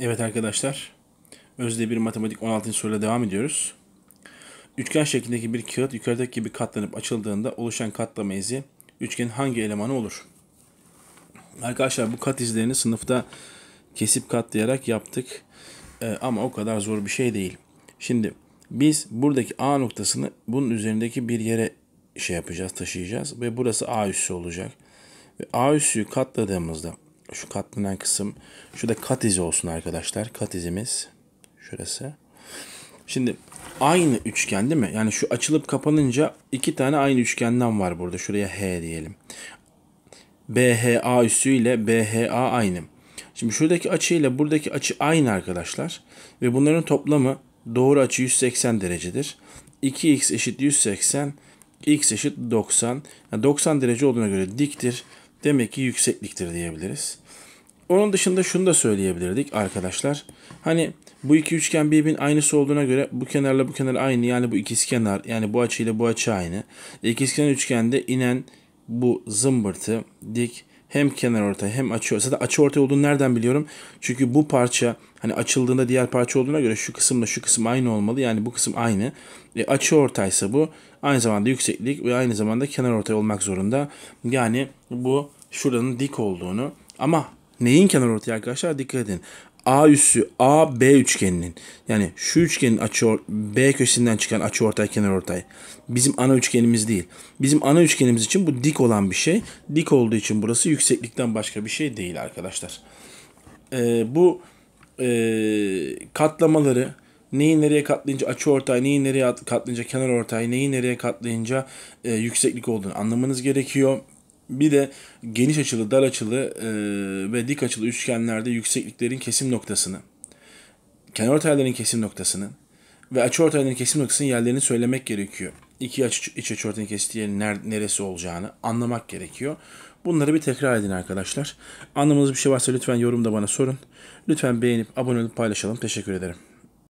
Evet arkadaşlar, Özde bir matematik 16. soruyla devam ediyoruz. Üçgen şeklindeki bir kağıt yukarıdaki gibi katlanıp açıldığında oluşan katlama izi üçgenin hangi elemanı olur? Arkadaşlar bu kat izlerini sınıfta kesip katlayarak yaptık ee, ama o kadar zor bir şey değil. Şimdi biz buradaki A noktasını bunun üzerindeki bir yere şey yapacağız, taşıyacağız ve burası A üssü olacak. Ve A üssüyü katladığımızda şu katlanan kısım. Şu da kat izi olsun arkadaşlar. Kat izimiz şurası. Şimdi aynı üçgen değil mi? Yani şu açılıp kapanınca iki tane aynı üçgenden var burada. Şuraya H diyelim. BHA üssü ile BHA aynı. Şimdi şuradaki açı ile buradaki açı aynı arkadaşlar. Ve bunların toplamı doğru açı 180 derecedir. 2x eşit 180, x eşit 90. Yani 90 derece olduğuna göre diktir demek ki yüksekliktir diyebiliriz. Onun dışında şunu da söyleyebilirdik arkadaşlar. Hani bu iki üçgen birbirinin aynısı olduğuna göre bu kenarla bu kenar aynı yani bu ikizkenar yani bu açıyla bu açı aynı. İkizkenar üçgende inen bu zımbırtı dik hem kenar orta hem açı orta. Zaten açı orta olduğunu nereden biliyorum? Çünkü bu parça hani açıldığında diğer parça olduğuna göre şu kısımla şu kısım aynı olmalı. Yani bu kısım aynı. E, açı ortaysa bu aynı zamanda yükseklik ve aynı zamanda kenar orta olmak zorunda. Yani bu şuranın dik olduğunu ama neyin kenar ortaya arkadaşlar dikkat edin. A üssü A B üçgeninin yani şu üçgenin açı B köşesinden çıkan açı ortay kenar ortay bizim ana üçgenimiz değil. Bizim ana üçgenimiz için bu dik olan bir şey. Dik olduğu için burası yükseklikten başka bir şey değil arkadaşlar. Ee, bu e, katlamaları neyi nereye katlayınca açı ortay, neyi nereye katlayınca kenar ortay, neyi nereye katlayınca e, yükseklik olduğunu anlamanız gerekiyor. Bir de geniş açılı, dar açılı e, ve dik açılı üçgenlerde yüksekliklerin kesim noktasını, kenarortayların kesim noktasını ve açıortayların kesim noktasının yerlerini söylemek gerekiyor. İki açı, iç açıortayın kestiği yerin neresi olacağını anlamak gerekiyor. Bunları bir tekrar edin arkadaşlar. Anlamadığınız bir şey varsa lütfen yorumda bana sorun. Lütfen beğenip abone olup paylaşalım. Teşekkür ederim.